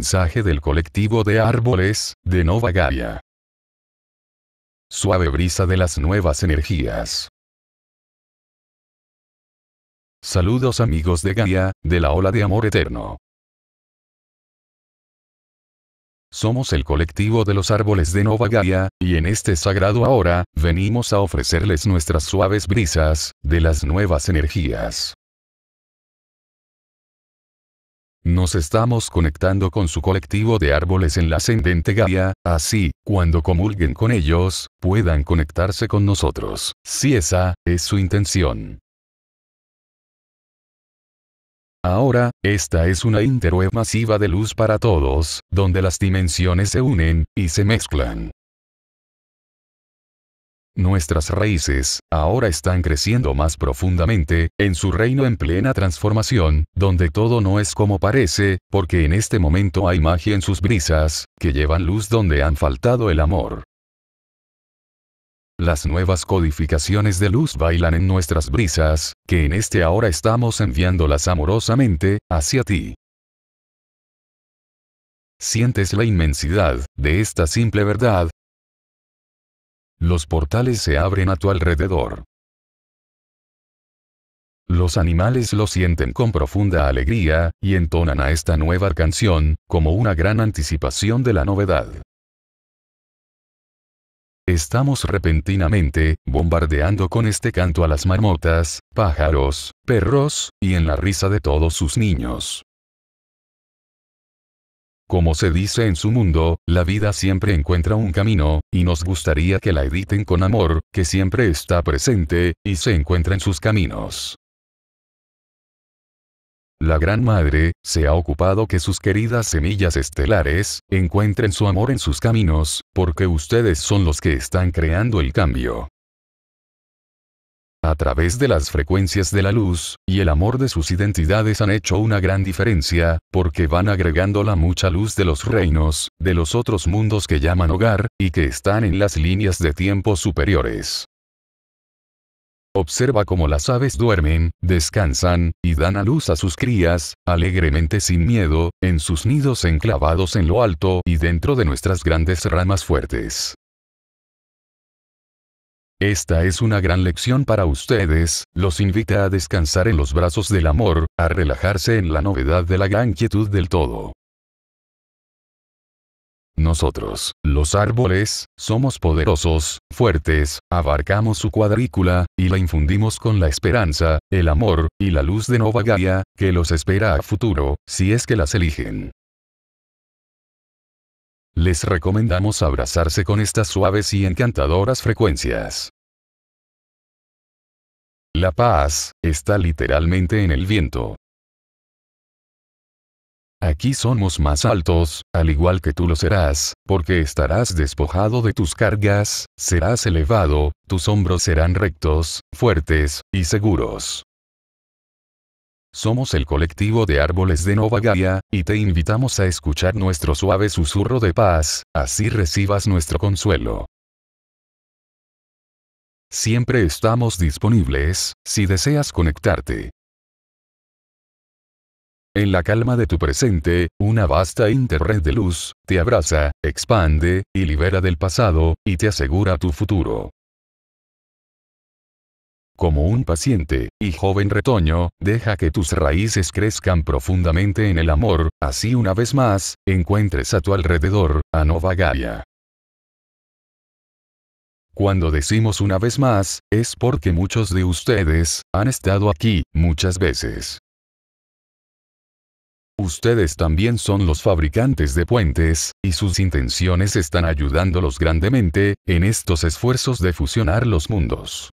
mensaje del colectivo de árboles, de Nova Gaia. Suave brisa de las nuevas energías. Saludos amigos de Gaia, de la ola de amor eterno. Somos el colectivo de los árboles de Nova Gaia, y en este sagrado ahora, venimos a ofrecerles nuestras suaves brisas, de las nuevas energías. Nos estamos conectando con su colectivo de árboles en la ascendente Gaia, así, cuando comulguen con ellos, puedan conectarse con nosotros, si esa es su intención. Ahora, esta es una interweb masiva de luz para todos, donde las dimensiones se unen, y se mezclan. Nuestras raíces, ahora están creciendo más profundamente, en su reino en plena transformación, donde todo no es como parece, porque en este momento hay magia en sus brisas, que llevan luz donde han faltado el amor. Las nuevas codificaciones de luz bailan en nuestras brisas, que en este ahora estamos enviándolas amorosamente, hacia ti. Sientes la inmensidad, de esta simple verdad, los portales se abren a tu alrededor. Los animales lo sienten con profunda alegría, y entonan a esta nueva canción, como una gran anticipación de la novedad. Estamos repentinamente, bombardeando con este canto a las marmotas, pájaros, perros, y en la risa de todos sus niños. Como se dice en su mundo, la vida siempre encuentra un camino, y nos gustaría que la editen con amor, que siempre está presente, y se encuentra en sus caminos. La Gran Madre, se ha ocupado que sus queridas semillas estelares, encuentren su amor en sus caminos, porque ustedes son los que están creando el cambio a través de las frecuencias de la luz, y el amor de sus identidades han hecho una gran diferencia, porque van agregando la mucha luz de los reinos, de los otros mundos que llaman hogar, y que están en las líneas de tiempos superiores. Observa cómo las aves duermen, descansan, y dan a luz a sus crías, alegremente sin miedo, en sus nidos enclavados en lo alto y dentro de nuestras grandes ramas fuertes. Esta es una gran lección para ustedes, los invita a descansar en los brazos del amor, a relajarse en la novedad de la gran quietud del todo. Nosotros, los árboles, somos poderosos, fuertes, abarcamos su cuadrícula, y la infundimos con la esperanza, el amor, y la luz de Nova Gaia, que los espera a futuro, si es que las eligen. Les recomendamos abrazarse con estas suaves y encantadoras frecuencias. La paz, está literalmente en el viento. Aquí somos más altos, al igual que tú lo serás, porque estarás despojado de tus cargas, serás elevado, tus hombros serán rectos, fuertes, y seguros. Somos el colectivo de árboles de Nova Gaia, y te invitamos a escuchar nuestro suave susurro de paz, así recibas nuestro consuelo. Siempre estamos disponibles, si deseas conectarte. En la calma de tu presente, una vasta interred de luz, te abraza, expande, y libera del pasado, y te asegura tu futuro. Como un paciente y joven retoño, deja que tus raíces crezcan profundamente en el amor, así una vez más, encuentres a tu alrededor, a Nova Gaia. Cuando decimos una vez más, es porque muchos de ustedes han estado aquí muchas veces. Ustedes también son los fabricantes de puentes, y sus intenciones están ayudándolos grandemente, en estos esfuerzos de fusionar los mundos.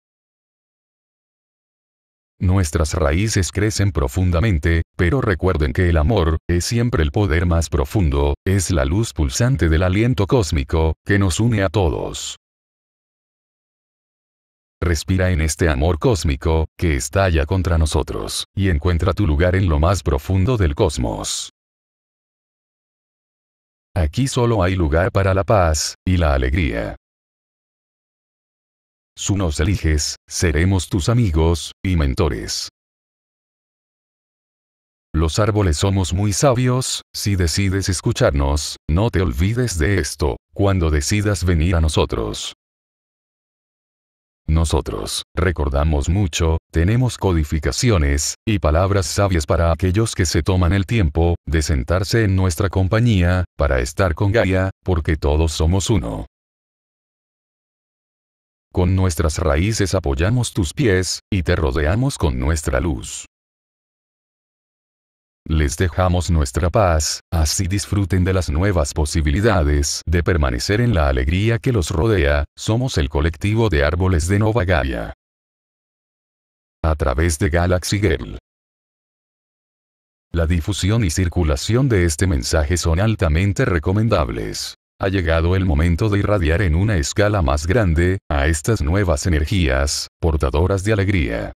Nuestras raíces crecen profundamente, pero recuerden que el amor, es siempre el poder más profundo, es la luz pulsante del aliento cósmico, que nos une a todos. Respira en este amor cósmico, que estalla contra nosotros, y encuentra tu lugar en lo más profundo del cosmos. Aquí solo hay lugar para la paz, y la alegría. Si nos eliges, seremos tus amigos y mentores. Los árboles somos muy sabios, si decides escucharnos, no te olvides de esto, cuando decidas venir a nosotros. Nosotros, recordamos mucho, tenemos codificaciones, y palabras sabias para aquellos que se toman el tiempo, de sentarse en nuestra compañía, para estar con Gaia, porque todos somos uno. Con nuestras raíces apoyamos tus pies, y te rodeamos con nuestra luz. Les dejamos nuestra paz, así disfruten de las nuevas posibilidades de permanecer en la alegría que los rodea, somos el colectivo de árboles de Nova Gaia. A través de Galaxy Girl. La difusión y circulación de este mensaje son altamente recomendables. Ha llegado el momento de irradiar en una escala más grande, a estas nuevas energías, portadoras de alegría.